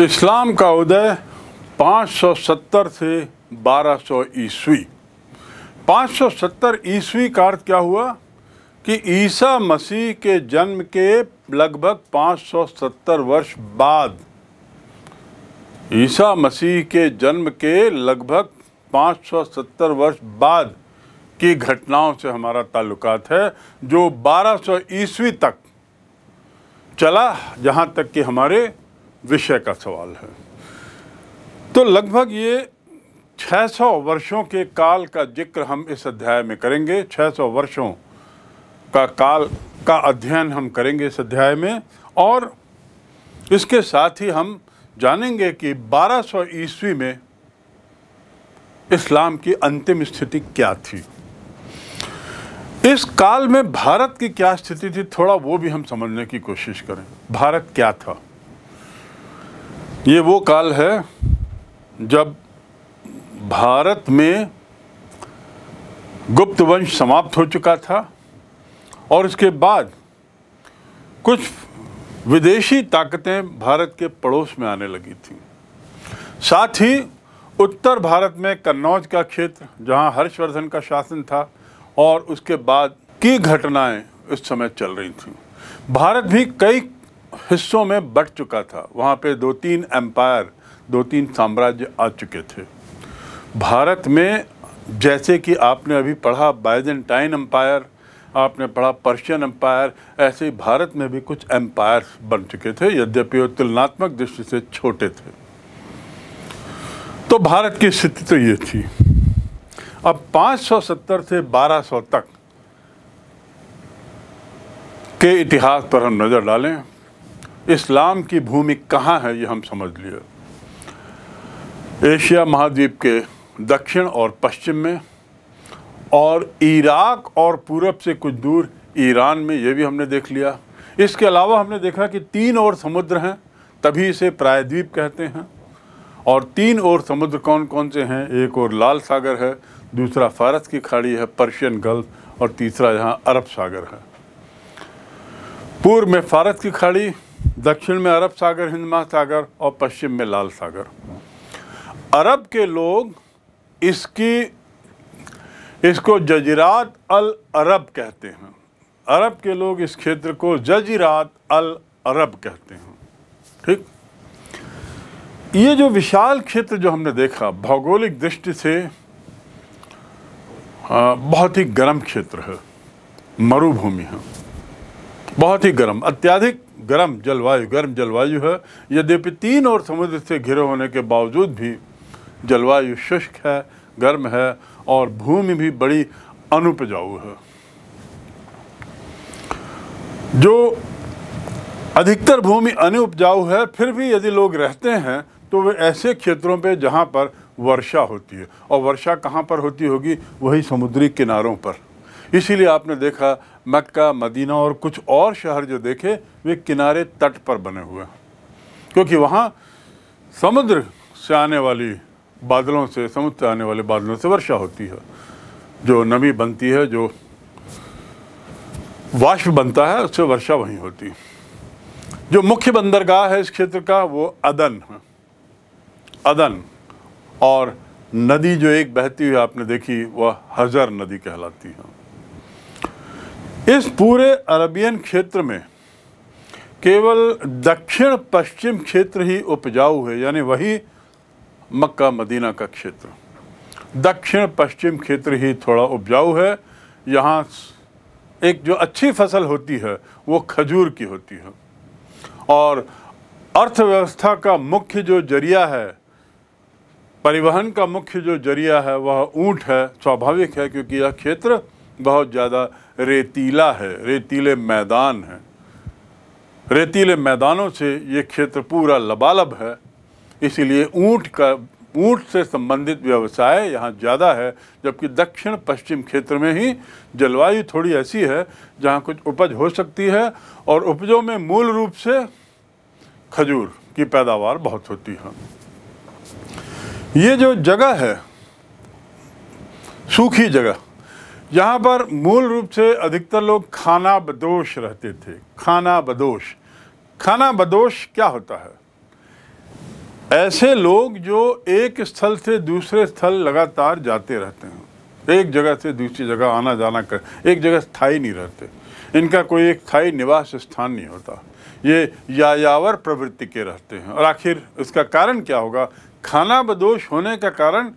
इस्लाम का उदय 570 से 1200 सौ ईस्वी पाँच ईस्वी का अर्थ क्या हुआ कि ईसा मसीह के जन्म के लगभग 570 वर्ष बाद ईसा मसीह के जन्म के लगभग 570 वर्ष बाद की घटनाओं से हमारा ताल्लुकात है जो 1200 ईस्वी तक चला जहाँ तक कि हमारे विषय का सवाल है तो लगभग ये 600 वर्षों के काल का जिक्र हम इस अध्याय में करेंगे 600 वर्षों का काल का अध्ययन हम करेंगे इस अध्याय में और इसके साथ ही हम जानेंगे कि 1200 ईस्वी में इस्लाम की अंतिम स्थिति क्या थी इस काल में भारत की क्या स्थिति थी थोड़ा वो भी हम समझने की कोशिश करें भारत क्या था ये वो काल है जब भारत में गुप्त वंश समाप्त हो चुका था और इसके बाद कुछ विदेशी ताकतें भारत के पड़ोस में आने लगी थी साथ ही उत्तर भारत में कन्नौज का क्षेत्र जहां हर्षवर्धन का शासन था और उसके बाद की घटनाएं इस समय चल रही थी भारत भी कई हिस्सों में बट चुका था वहाँ पे दो तीन एम्पायर दो तीन साम्राज्य आ चुके थे भारत में जैसे कि आपने अभी पढ़ा बाइजेंटाइन एम्पायर आपने पढ़ा पर्शियन एम्पायर ऐसे ही भारत में भी कुछ एम्पायर बन चुके थे यद्यपि वो तुलनात्मक दृष्टि से छोटे थे तो भारत की स्थिति तो ये थी अब 570 से 1200 तक के इतिहास पर हम नज़र डालें इस्लाम की भूमि कहाँ है ये हम समझ लिए एशिया महाद्वीप के दक्षिण और पश्चिम में और इराक और पूरब से कुछ दूर ईरान में ये भी हमने देख लिया इसके अलावा हमने देखा कि तीन और समुद्र हैं तभी इसे प्रायद्वीप कहते हैं और तीन और समुद्र कौन कौन से हैं एक और लाल सागर है दूसरा फारस की खाड़ी है पर्शियन गल्फ और तीसरा यहाँ अरब सागर है पूर्व में फारस की खाड़ी दक्षिण में अरब सागर हिंद महासागर और पश्चिम में लाल सागर अरब के लोग इसकी इसको जजीरात अल अरब कहते हैं अरब के लोग इस क्षेत्र को जजीरात अल अरब कहते हैं ठीक ये जो विशाल क्षेत्र जो हमने देखा भौगोलिक दृष्टि से बहुत ही गर्म क्षेत्र है मरुभूमि है बहुत ही गर्म अत्यधिक गर्म जलवायु गर्म जलवायु है यद्यपि तीन और समुद्र से घिरे होने के बावजूद भी जलवायु शुष्क है गर्म है और भूमि भी बड़ी अनुपजाऊ है जो अधिकतर भूमि अनुपजाऊ है फिर भी यदि लोग रहते हैं तो वे ऐसे क्षेत्रों पे जहाँ पर वर्षा होती है और वर्षा कहाँ पर होती होगी वही समुद्री किनारों पर इसीलिए आपने देखा मक्का मदीना और कुछ और शहर जो देखे वे किनारे तट पर बने हुए हैं क्योंकि वहाँ समुद्र से आने वाली बादलों से समुद्र से आने वाले बादलों से वर्षा होती है जो नमी बनती है जो वाष्प बनता है उससे वर्षा वहीं होती है जो मुख्य बंदरगाह है इस क्षेत्र का वो अदन है अदन और नदी जो एक बहती हुई आपने देखी वह हजर नदी कहलाती है इस पूरे अरबियन क्षेत्र में केवल दक्षिण पश्चिम क्षेत्र ही उपजाऊ है यानी वही मक्का मदीना का क्षेत्र दक्षिण पश्चिम क्षेत्र ही थोड़ा उपजाऊ है यहाँ एक जो अच्छी फसल होती है वो खजूर की होती है और अर्थव्यवस्था का मुख्य जो जरिया है परिवहन का मुख्य जो जरिया है वह ऊँट है स्वाभाविक है क्योंकि यह क्षेत्र बहुत ज़्यादा रेतीला है रेतीले मैदान है रेतीले मैदानों से ये क्षेत्र पूरा लबालब है इसीलिए ऊंट का ऊंट से संबंधित व्यवसाय यहाँ ज़्यादा है जबकि दक्षिण पश्चिम क्षेत्र में ही जलवायु थोड़ी ऐसी है जहाँ कुछ उपज हो सकती है और उपजों में मूल रूप से खजूर की पैदावार बहुत होती है ये जो जगह है सूखी जगह यहाँ पर मूल रूप से अधिकतर लोग खाना बदोश रहते थे खाना बदोश खाना बदोश क्या होता है ऐसे लोग जो एक स्थल से दूसरे स्थल लगातार जाते रहते हैं एक जगह से दूसरी जगह आना जाना कर एक जगह स्थाई नहीं रहते इनका कोई एक स्थाई निवास स्थान नहीं होता ये यायावर प्रवृत्ति के रहते हैं और आखिर उसका कारण क्या होगा खाना बदोश होने का कारण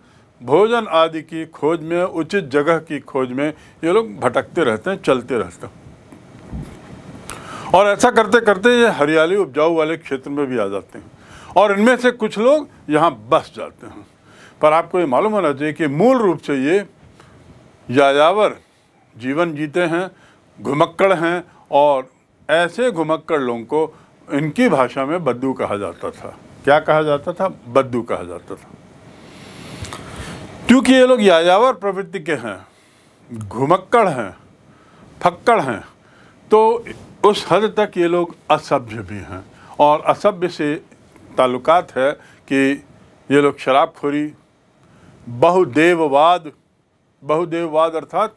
भोजन आदि की खोज में उचित जगह की खोज में ये लोग भटकते रहते हैं चलते रहते हैं और ऐसा करते करते ये हरियाली उपजाऊ वाले क्षेत्र में भी आ जाते हैं और इनमें से कुछ लोग यहाँ बस जाते हैं पर आपको ये मालूम होना चाहिए कि मूल रूप से ये यायावर जीवन जीते हैं घुमक्कड़ हैं और ऐसे घुमक्कड़ लोगों को इनकी भाषा में बद्दू कहा जाता था क्या कहा जाता था बद्दू कहा जाता था क्योंकि ये लोग याजावर प्रवृत्ति के हैं घुमक्कड़ हैं फक्कड़ हैं तो उस हद तक ये लोग असभ्य भी हैं और असभ्य से ताल्लुकात है कि ये लोग शराबखोरी बहुदेववाद बहुदेववाद अर्थात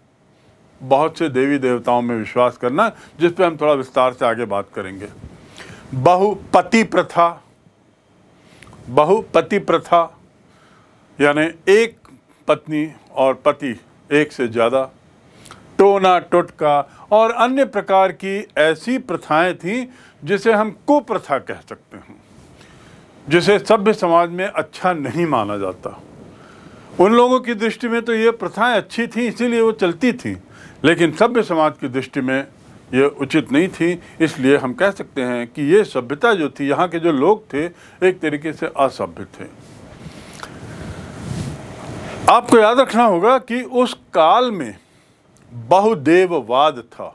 बहुत से देवी देवताओं में विश्वास करना जिस पर हम थोड़ा विस्तार से आगे बात करेंगे बहुपति प्रथा बहुपति प्रथा यानी एक पत्नी और पति एक से ज़्यादा टोना टोटका और अन्य प्रकार की ऐसी प्रथाएं थीं जिसे हम कुप्रथा कह सकते हैं जिसे सभ्य समाज में अच्छा नहीं माना जाता उन लोगों की दृष्टि में तो ये प्रथाएं अच्छी थीं इसीलिए वो चलती थीं लेकिन सभ्य समाज की दृष्टि में ये उचित नहीं थी इसलिए हम कह सकते हैं कि ये सभ्यता जो थी यहाँ के जो लोग थे एक तरीके से असभ्य थे आपको याद रखना होगा कि उस काल में बहुदेववाद था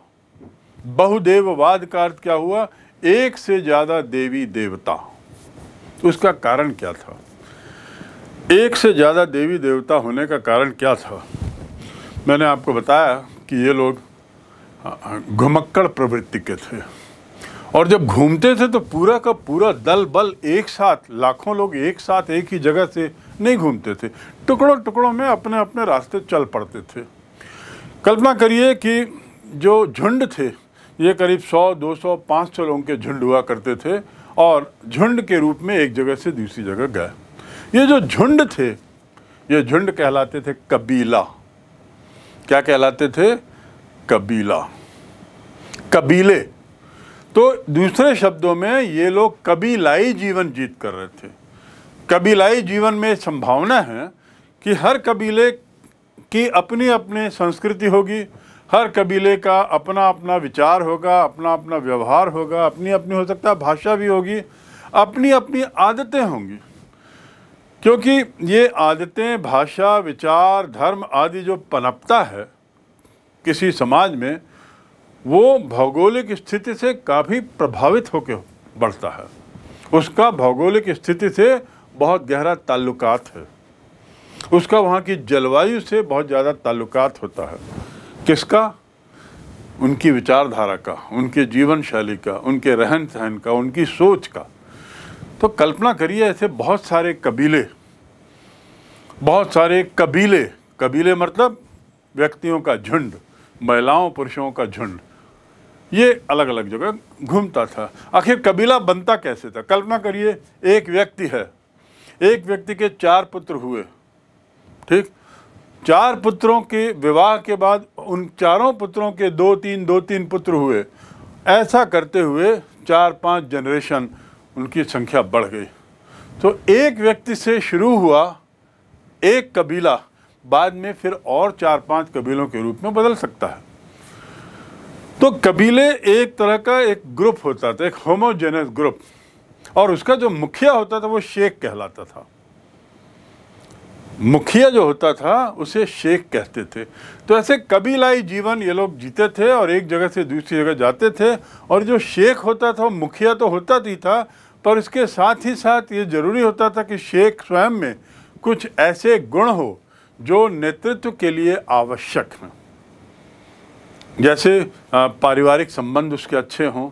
बहुदेववाद का अर्थ क्या हुआ एक से ज़्यादा देवी देवता उसका कारण क्या था एक से ज़्यादा देवी देवता होने का कारण क्या था मैंने आपको बताया कि ये लोग घुमक्कड़ प्रवृत्ति के थे और जब घूमते थे तो पूरा का पूरा दल बल एक साथ लाखों लोग एक साथ एक ही जगह से नहीं घूमते थे टुकड़ों टुकड़ों में अपने अपने रास्ते चल पड़ते थे कल्पना करिए कि जो झुंड थे ये करीब 100, 200, 500 लोगों के झुंड हुआ करते थे और झुंड के रूप में एक जगह से दूसरी जगह गए ये जो झुंड थे ये झुंड कहलाते थे कबीला क्या कहलाते थे कबीला कबीले तो दूसरे शब्दों में ये लोग कबीलाई जीवन जीत कर रहे थे कबीलाई जीवन में संभावना है कि हर कबीले की अपनी अपनी संस्कृति होगी हर कबीले का अपना अपना विचार होगा अपना अपना व्यवहार होगा अपनी अपनी हो सकता है भाषा भी होगी अपनी अपनी आदतें होंगी क्योंकि ये आदतें भाषा विचार धर्म आदि जो पनपता है किसी समाज में वो भौगोलिक स्थिति से काफ़ी प्रभावित होकर बढ़ता है उसका भौगोलिक स्थिति से बहुत गहरा ताल्लुकात है उसका वहाँ की जलवायु से बहुत ज़्यादा ताल्लुकात होता है किसका उनकी विचारधारा का उनके जीवन शैली का उनके रहन सहन का उनकी सोच का तो कल्पना करिए ऐसे बहुत सारे कबीले बहुत सारे कबीले कबीले मतलब व्यक्तियों का झुंड महिलाओं पुरुषों का झुंड ये अलग अलग जगह घूमता था आखिर कबीला बनता कैसे था कल्पना करिए एक व्यक्ति है एक व्यक्ति के चार पुत्र हुए ठीक चार पुत्रों के विवाह के बाद उन चारों पुत्रों के दो तीन दो तीन पुत्र हुए ऐसा करते हुए चार पांच जनरेशन उनकी संख्या बढ़ गई तो एक व्यक्ति से शुरू हुआ एक कबीला बाद में फिर और चार पांच कबीलों के रूप में बदल सकता है तो कबीले एक तरह का एक ग्रुप होता था एक होमोजेनस ग्रुप और उसका जो मुखिया होता था वो शेख कहलाता था मुखिया जो होता था उसे शेख कहते थे तो ऐसे कबीलाई जीवन ये लोग जीते थे और एक जगह से दूसरी जगह जाते थे और जो शेख होता था मुखिया तो होता ही था पर इसके साथ ही साथ ये ज़रूरी होता था कि शेख स्वयं में कुछ ऐसे गुण हो जो नेतृत्व के लिए आवश्यक हैं जैसे पारिवारिक संबंध उसके अच्छे हों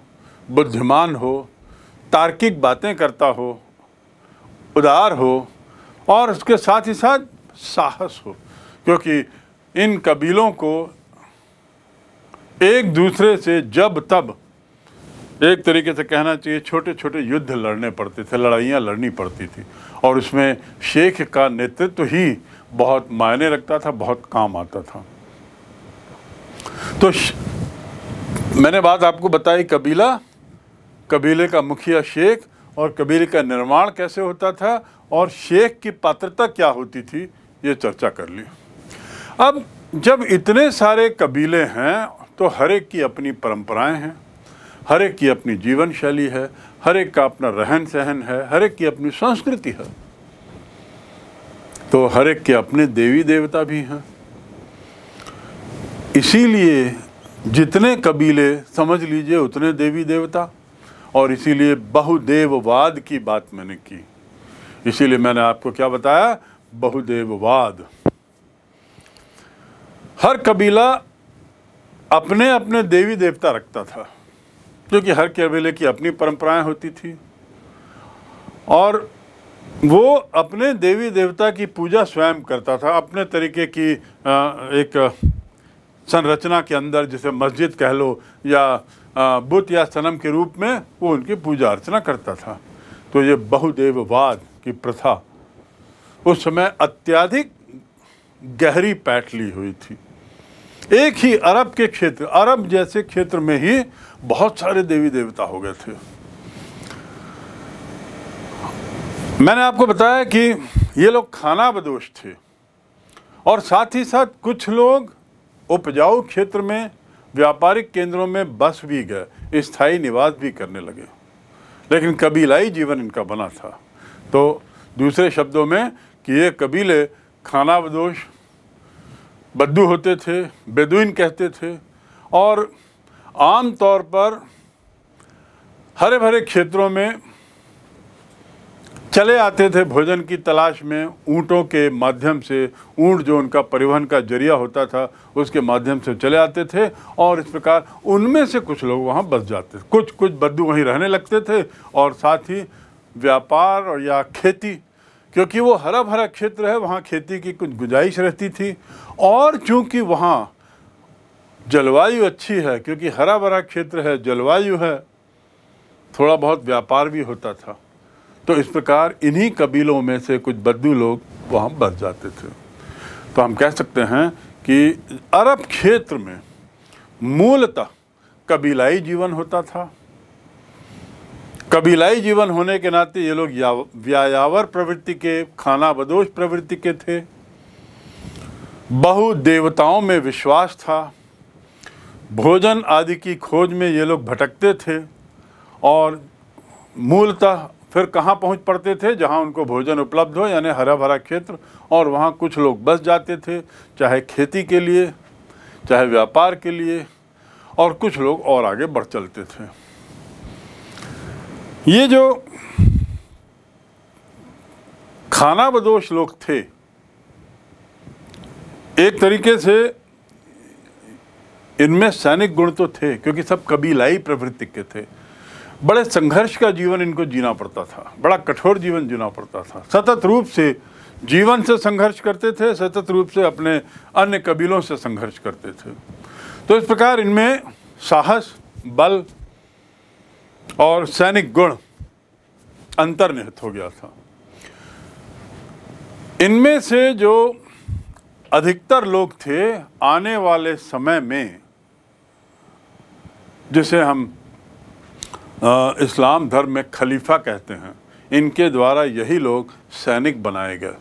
बुद्धिमान हो तार्किक बातें करता हो उदार हो और उसके साथ ही साथ साहस हो क्योंकि इन कबीलों को एक दूसरे से जब तब एक तरीके से कहना चाहिए छोटे छोटे युद्ध लड़ने पड़ते थे लड़ाइयाँ लड़नी पड़ती थी और उसमें शेख का नेतृत्व ही बहुत मायने रखता था बहुत काम आता था तो मैंने बात आपको बताई कबीला कबीले का मुखिया शेख और कबीले का निर्माण कैसे होता था और शेख की पात्रता क्या होती थी ये चर्चा कर ली अब जब इतने सारे कबीले हैं तो हर एक की अपनी परंपराएं हैं हर एक की अपनी जीवन शैली है हर एक का अपना रहन सहन है हर एक की अपनी संस्कृति है तो हर एक के अपने देवी देवता भी हैं इसीलिए जितने कबीले समझ लीजिए उतने देवी देवता और इसीलिए बहुदेववाद की बात मैंने की इसीलिए मैंने आपको क्या बताया बहुदेववाद हर कबीला अपने अपने देवी देवता रखता था क्योंकि हर कबीले की अपनी परंपराएं होती थी और वो अपने देवी देवता की पूजा स्वयं करता था अपने तरीके की एक संरचना के अंदर जिसे मस्जिद कह लो या बुत या सनम के रूप में वो उनकी पूजा अर्चना करता था तो ये बहुदेववाद की प्रथा उस समय अत्याधिक गहरी पैटली हुई थी एक ही अरब के क्षेत्र अरब जैसे क्षेत्र में ही बहुत सारे देवी देवता हो गए थे मैंने आपको बताया कि ये लोग खाना बदोश थे और साथ ही साथ कुछ लोग उपजाऊ क्षेत्र में व्यापारिक केंद्रों में बस भी गए स्थायी निवास भी करने लगे लेकिन कबीलाई जीवन इनका बना था तो दूसरे शब्दों में कि ये कबीले खानाबदोश बद्दू होते थे बेदुइन कहते थे और आम तौर पर हरे भरे क्षेत्रों में चले आते थे भोजन की तलाश में ऊँटों के माध्यम से ऊँट जो उनका परिवहन का जरिया होता था उसके माध्यम से चले आते थे और इस प्रकार उनमें से कुछ लोग वहाँ बस जाते थे कुछ कुछ बद्दू वहीं रहने लगते थे और साथ ही व्यापार और या खेती क्योंकि वो हरा भरा क्षेत्र है वहाँ खेती की कुछ गुंजाइश रहती थी और चूँकि वहाँ जलवायु अच्छी है क्योंकि हरा भरा क्षेत्र है जलवायु है थोड़ा बहुत व्यापार भी होता था तो इस प्रकार इन्हीं कबीलों में से कुछ बद्दू लोग वहाँ बस जाते थे तो हम कह सकते हैं कि अरब क्षेत्र में मूलतः कबीलाई जीवन होता था कबीलाई जीवन होने के नाते ये लोग व्यायावर प्रवृत्ति के खाना बदोश प्रवृत्ति के थे बहु देवताओं में विश्वास था भोजन आदि की खोज में ये लोग भटकते थे और मूलतः फिर कहाँ पहुँच पड़ते थे जहाँ उनको भोजन उपलब्ध हो यानी हरा भरा क्षेत्र और वहाँ कुछ लोग बस जाते थे चाहे खेती के लिए चाहे व्यापार के लिए और कुछ लोग और आगे बढ़ चलते थे ये जो खाना बदोश लोग थे एक तरीके से इनमें सैनिक गुण तो थे क्योंकि सब कबीलाई प्रवृत्ति के थे बड़े संघर्ष का जीवन इनको जीना पड़ता था बड़ा कठोर जीवन जीना पड़ता था सतत रूप से जीवन से संघर्ष करते थे सतत रूप से अपने अन्य कबीलों से संघर्ष करते थे तो इस प्रकार इनमें साहस बल और सैनिक गुण अंतर्निहित हो गया था इनमें से जो अधिकतर लोग थे आने वाले समय में जिसे हम इस्लाम धर्म में खलीफा कहते हैं इनके द्वारा यही लोग सैनिक बनाए गए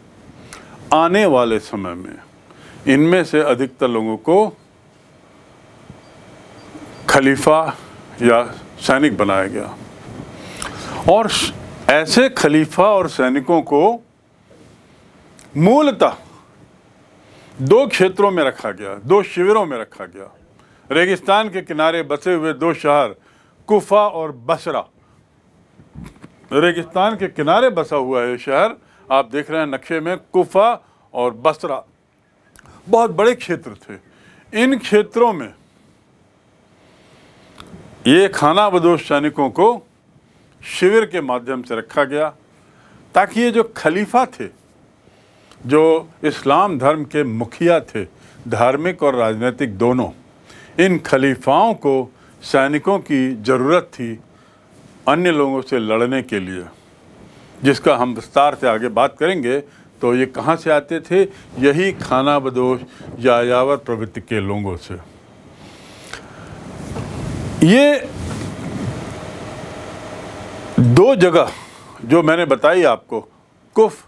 आने वाले समय में इनमें से अधिकतर लोगों को खलीफा या सैनिक बनाया गया और ऐसे खलीफा और सैनिकों को मूलतः दो क्षेत्रों में रखा गया दो शिविरों में रखा गया रेगिस्तान के किनारे बसे हुए दो शहर कुफा और बसरा रेगिस्तान के किनारे बसा हुआ है शहर आप देख रहे हैं नक्शे में कुफा और बसरा बहुत बड़े क्षेत्र थे इन क्षेत्रों में ये खाना बदोश सैनिकों को शिविर के माध्यम से रखा गया ताकि ये जो खलीफा थे जो इस्लाम धर्म के मुखिया थे धार्मिक और राजनीतिक दोनों इन खलीफाओं को सैनिकों की ज़रूरत थी अन्य लोगों से लड़ने के लिए जिसका हम विस्तार से आगे बात करेंगे तो ये कहाँ से आते थे यही खाना बदोश यावर प्रवृत्ति के लोगों से ये दो जगह जो मैंने बताई आपको कुफ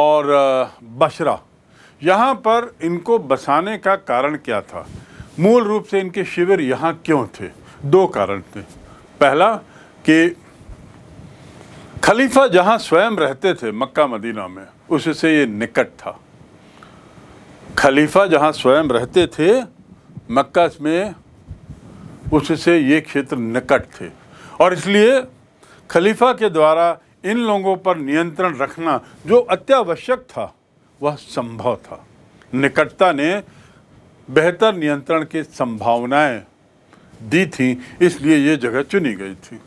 और बशरा यहाँ पर इनको बसाने का कारण क्या था मूल रूप से इनके शिविर यहाँ क्यों थे दो कारण थे पहला कि खलीफा जहाँ स्वयं रहते थे मक्का मदीना में उससे ये निकट था खलीफा जहाँ स्वयं रहते थे मक्का में उससे ये क्षेत्र निकट थे और इसलिए खलीफा के द्वारा इन लोगों पर नियंत्रण रखना जो अत्यावश्यक था वह संभव था निकटता ने बेहतर नियंत्रण की संभावनाएं दी थी इसलिए ये जगह चुनी गई थी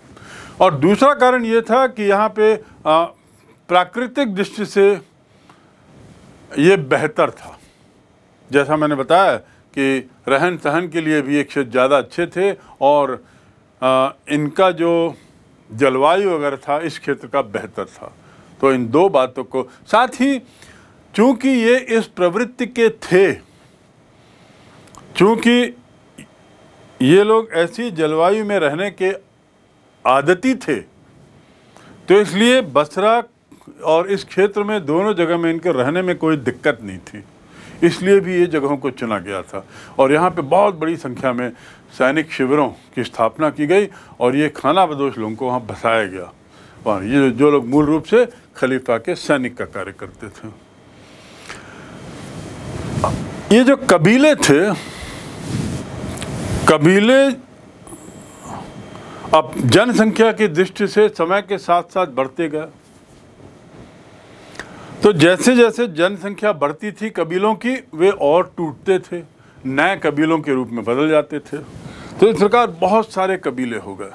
और दूसरा कारण ये था कि यहाँ पे प्राकृतिक दृष्टि से ये बेहतर था जैसा मैंने बताया कि रहन सहन के लिए भी एक क्षेत्र ज़्यादा अच्छे थे और आ, इनका जो जलवायु वगैरह था इस क्षेत्र का बेहतर था तो इन दो बातों को साथ ही चूंकि ये इस प्रवृत्ति के थे चूँकि ये लोग ऐसी जलवायु में रहने के आदती थे तो इसलिए बसरा और इस क्षेत्र में दोनों जगह में इनके रहने में कोई दिक्कत नहीं थी इसलिए भी ये जगहों को चुना गया था और यहाँ पे बहुत बड़ी संख्या में सैनिक शिविरों की स्थापना की गई और ये खाना बदोश लोगों को वहाँ बसाया गया और ये जो लोग मूल रूप से खलीफा के सैनिक का कार्य करते थे ये जो कबीले थे कबीले अब जनसंख्या की दृष्टि से समय के साथ साथ बढ़ते गए तो जैसे जैसे जनसंख्या बढ़ती थी कबीलों की वे और टूटते थे नए कबीलों के रूप में बदल जाते थे तो इस प्रकार बहुत सारे कबीले हो गए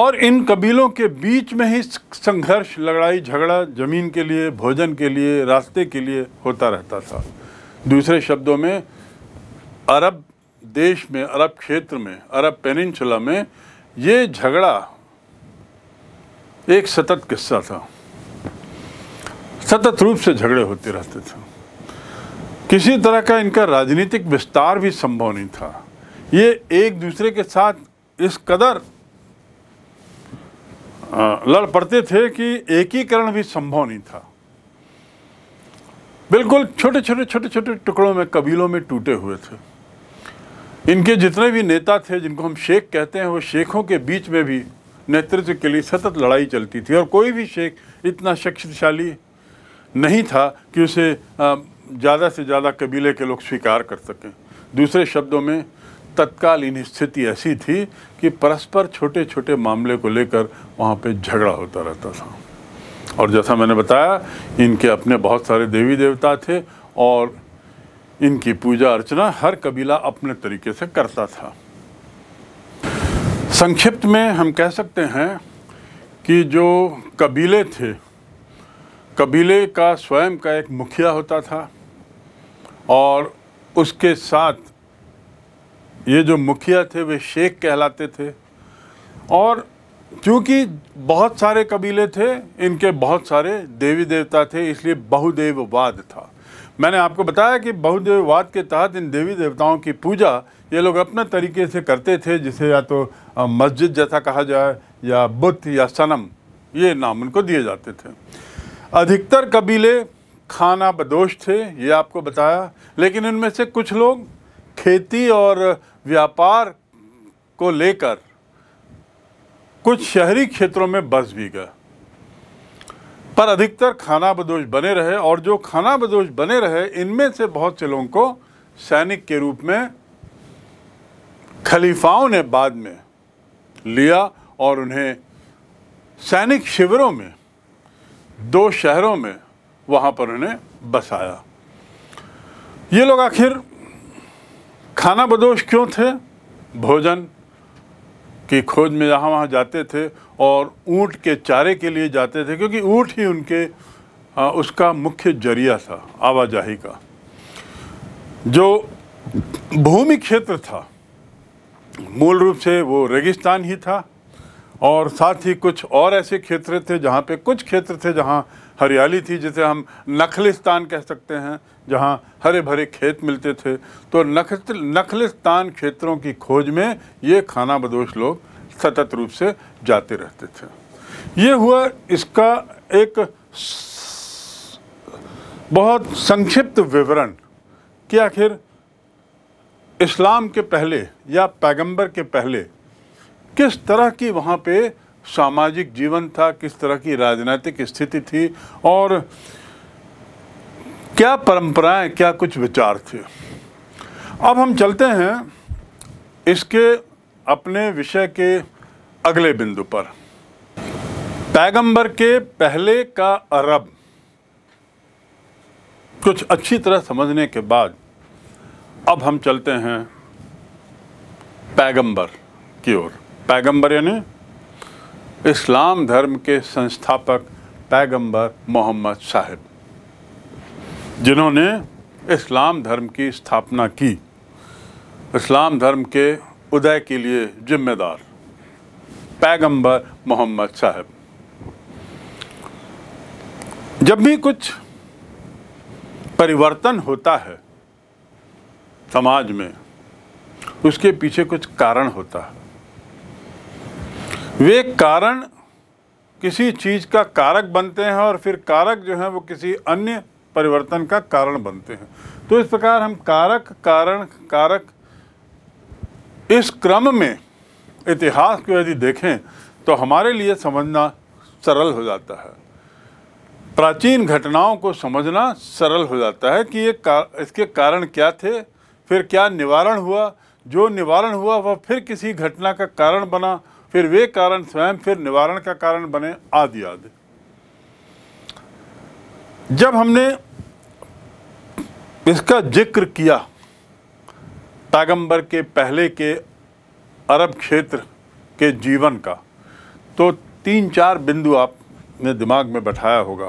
और इन कबीलों के बीच में ही संघर्ष लड़ाई झगड़ा जमीन के लिए भोजन के लिए रास्ते के लिए होता रहता था दूसरे शब्दों में अरब देश में अरब क्षेत्र में अरब पेनिनसुला में ये झगड़ा एक सतत किस्सा था सतत रूप से झगड़े होते रहते थे किसी तरह का इनका राजनीतिक विस्तार भी संभव नहीं था ये एक दूसरे के साथ इस कदर लड़ पड़ते थे कि एकीकरण भी संभव नहीं था बिल्कुल छोटे छोटे छोटे छोटे टुकड़ों में कबीलों में टूटे हुए थे इनके जितने भी नेता थे जिनको हम शेख कहते हैं वो शेखों के बीच में भी नेतृत्व के लिए सतत लड़ाई चलती थी और कोई भी शेख इतना शक्तिशाली नहीं था कि उसे ज़्यादा से ज़्यादा कबीले के लोग स्वीकार कर सकें दूसरे शब्दों में तत्कालीन स्थिति ऐसी थी कि परस्पर छोटे छोटे मामले को लेकर वहाँ पे झगड़ा होता रहता था और जैसा मैंने बताया इनके अपने बहुत सारे देवी देवता थे और इनकी पूजा अर्चना हर कबीला अपने तरीके से करता था संक्षिप्त में हम कह सकते हैं कि जो कबीले थे कबीले का स्वयं का एक मुखिया होता था और उसके साथ ये जो मुखिया थे वे शेख कहलाते थे और क्योंकि बहुत सारे कबीले थे इनके बहुत सारे देवी देवता थे इसलिए बहुदेववाद था मैंने आपको बताया कि बहुदेववाद के तहत इन देवी देवताओं की पूजा ये लोग अपने तरीके से करते थे जिसे या तो मस्जिद जैसा कहा जाए या बुद्ध या सनम ये नाम उनको दिए जाते थे अधिकतर कबीले खाना बदोश थे ये आपको बताया लेकिन इनमें से कुछ लोग खेती और व्यापार को लेकर कुछ शहरी क्षेत्रों में बस भी गए पर अधिकतर खाना बदोश बने रहे और जो खाना बदोश बने रहे इनमें से बहुत से लोगों को सैनिक के रूप में खलीफाओं ने बाद में लिया और उन्हें सैनिक शिविरों में दो शहरों में वहाँ पर उन्हें बसाया ये लोग आखिर खाना बदोश क्यों थे भोजन की खोज में यहाँ वहाँ जाते थे और ऊँट के चारे के लिए जाते थे क्योंकि ऊँट ही उनके आ, उसका मुख्य जरिया था आवाजाही का जो भूमि क्षेत्र था मूल रूप से वो रेगिस्तान ही था और साथ ही कुछ और ऐसे क्षेत्र थे जहाँ पे कुछ क्षेत्र थे जहाँ हरियाली थी जिसे हम नखलिस्तान कह सकते हैं जहाँ हरे भरे खेत मिलते थे तो नख नखलिस्तान क्षेत्रों की खोज में ये खाना बदोश लोग सतत रूप से जाते रहते थे ये हुआ इसका एक बहुत संक्षिप्त विवरण कि आखिर इस्लाम के पहले या पैगंबर के पहले किस तरह की वहाँ पे सामाजिक जीवन था किस तरह की राजनीतिक स्थिति थी और क्या परंपराएं क्या कुछ विचार थे अब हम चलते हैं इसके अपने विषय के अगले बिंदु पर पैगंबर के पहले का अरब कुछ अच्छी तरह समझने के बाद अब हम चलते हैं पैगंबर की ओर पैगंबर यानी इस्लाम धर्म के संस्थापक पैगंबर मोहम्मद साहब जिन्होंने इस्लाम धर्म की स्थापना की इस्लाम धर्म के उदय के लिए जिम्मेदार पैगंबर मोहम्मद साहब जब भी कुछ परिवर्तन होता है समाज में उसके पीछे कुछ कारण होता है वे कारण किसी चीज़ का कारक बनते हैं और फिर कारक जो है वो किसी अन्य परिवर्तन का कारण बनते हैं तो इस प्रकार हम कारक कारण कारक इस क्रम में इतिहास को यदि देखें तो हमारे लिए समझना सरल हो जाता है प्राचीन घटनाओं को समझना सरल हो जाता है कि ये का, इसके कारण क्या थे फिर क्या निवारण हुआ जो निवारण हुआ वह फिर किसी घटना का कारण बना फिर वे कारण स्वयं फिर निवारण का कारण बने आदि आदि जब हमने इसका जिक्र किया पैगंबर के पहले के अरब क्षेत्र के जीवन का तो तीन चार बिंदु आपने दिमाग में बैठाया होगा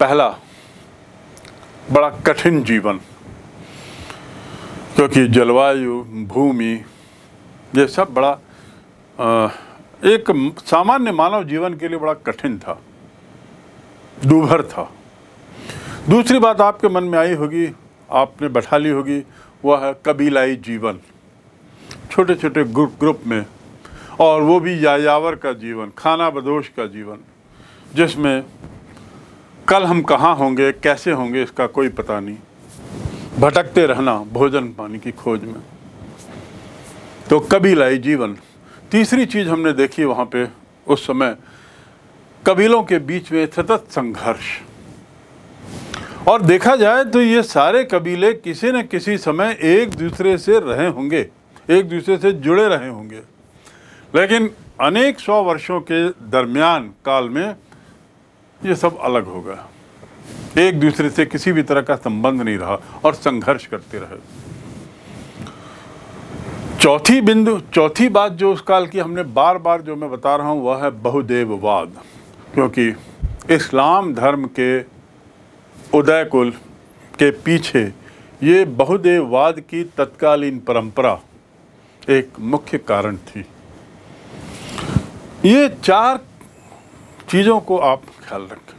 पहला बड़ा कठिन जीवन क्योंकि जलवायु भूमि ये सब बड़ा एक सामान्य मानव जीवन के लिए बड़ा कठिन था दुभर था दूसरी बात आपके मन में आई होगी आपने बैठा ली होगी वह है कबीलाई जीवन छोटे छोटे ग्रुप ग्रुप में और वो भी यायावर का जीवन खाना बदोश का जीवन जिसमें कल हम कहाँ होंगे कैसे होंगे इसका कोई पता नहीं भटकते रहना भोजन पानी की खोज में तो कबीलाई जीवन तीसरी चीज़ हमने देखी वहाँ पे उस समय कबीलों के बीच में सतत संघर्ष और देखा जाए तो ये सारे कबीले किसी न किसी समय एक दूसरे से रहे होंगे एक दूसरे से जुड़े रहे होंगे लेकिन अनेक सौ वर्षों के दरमियान काल में ये सब अलग हो गया एक दूसरे से किसी भी तरह का संबंध नहीं रहा और संघर्ष करते रहे चौथी बिंदु चौथी बात जो उस काल की हमने बार बार जो मैं बता रहा हूँ वह है बहुदेववाद क्योंकि इस्लाम धर्म के उदय कुल के पीछे ये बहुदेववाद की तत्कालीन परंपरा एक मुख्य कारण थी ये चार चीज़ों को आप ख्याल रखें